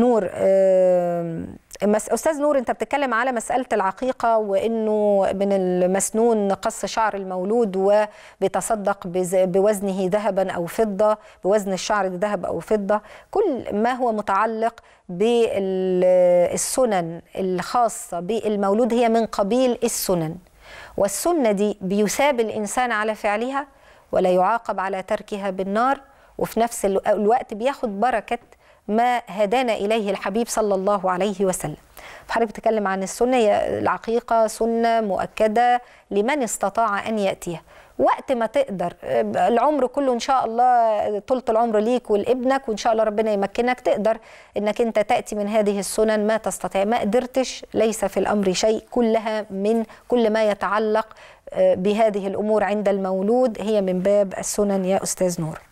نور استاذ نور انت بتتكلم على مساله العقيقه وانه من المسنون قص شعر المولود وبيتصدق بوزنه ذهبا او فضه بوزن الشعر ذهب او فضه كل ما هو متعلق بالسنن الخاصه بالمولود هي من قبيل السنن والسنه دي بيثاب الانسان على فعلها ولا يعاقب على تركها بالنار وفي نفس الوقت بياخد بركه ما هدانا إليه الحبيب صلى الله عليه وسلم فحضرتك بتتكلم عن السنة العقيقة سنة مؤكدة لمن استطاع أن يأتيها وقت ما تقدر آه، العمر كله ان شاء الله آه، طولة العمر ليك ولابنك وان شاء الله ربنا يمكنك تقدر انك انت تاتي من هذه السنن ما تستطيع ما قدرتش ليس في الامر شيء كلها من كل ما يتعلق آه، بهذه الامور عند المولود هي من باب السنن يا استاذ نور